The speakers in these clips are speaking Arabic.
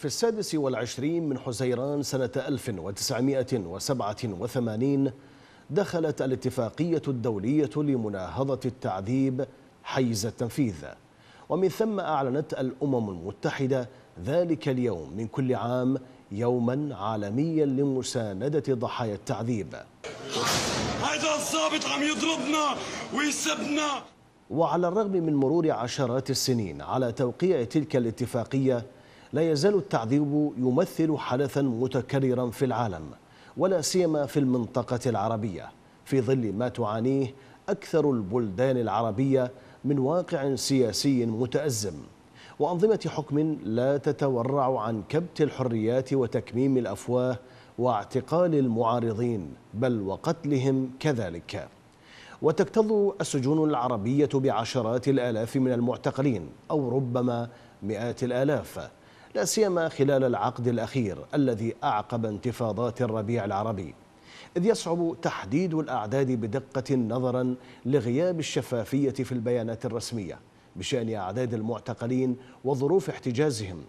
في السادس والعشرين من حزيران سنة 1987 دخلت الاتفاقية الدولية لمناهضة التعذيب حيز التنفيذ ومن ثم أعلنت الأمم المتحدة ذلك اليوم من كل عام يوما عالميا لمساندة ضحايا التعذيب هذا الضابط عم يضربنا ويسبنا وعلى الرغم من مرور عشرات السنين على توقيع تلك الاتفاقية لا يزال التعذيب يمثل حدثا متكررا في العالم ولا سيما في المنطقة العربية في ظل ما تعانيه أكثر البلدان العربية من واقع سياسي متأزم وأنظمة حكم لا تتورع عن كبت الحريات وتكميم الأفواه واعتقال المعارضين بل وقتلهم كذلك وتكتظ السجون العربية بعشرات الآلاف من المعتقلين أو ربما مئات الآلاف لا سيما خلال العقد الأخير الذي أعقب انتفاضات الربيع العربي إذ يصعب تحديد الأعداد بدقة نظرا لغياب الشفافية في البيانات الرسمية بشأن أعداد المعتقلين وظروف احتجازهم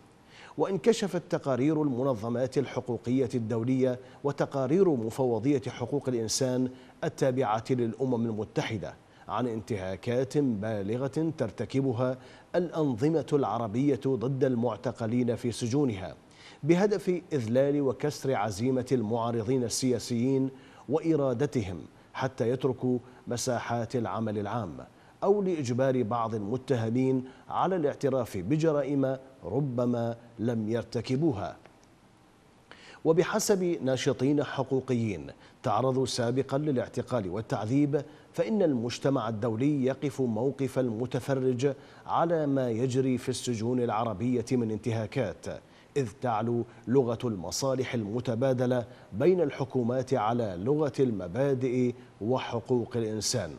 وإن كشفت تقارير المنظمات الحقوقية الدولية وتقارير مفوضية حقوق الإنسان التابعة للأمم المتحدة عن انتهاكات بالغة ترتكبها الأنظمة العربية ضد المعتقلين في سجونها بهدف إذلال وكسر عزيمة المعارضين السياسيين وإرادتهم حتى يتركوا مساحات العمل العام أو لإجبار بعض المتهمين على الاعتراف بجرائم ربما لم يرتكبوها وبحسب ناشطين حقوقيين تعرضوا سابقا للاعتقال والتعذيب فإن المجتمع الدولي يقف موقف المتفرج على ما يجري في السجون العربية من انتهاكات إذ تعلو لغة المصالح المتبادلة بين الحكومات على لغة المبادئ وحقوق الإنسان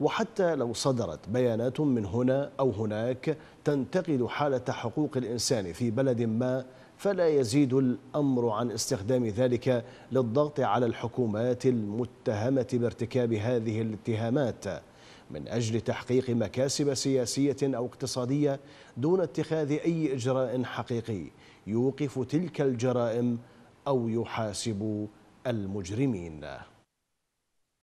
وحتى لو صدرت بيانات من هنا أو هناك تنتقد حالة حقوق الإنسان في بلد ما فلا يزيد الأمر عن استخدام ذلك للضغط على الحكومات المتهمة بارتكاب هذه الاتهامات من أجل تحقيق مكاسب سياسية أو اقتصادية دون اتخاذ أي إجراء حقيقي يوقف تلك الجرائم أو يحاسب المجرمين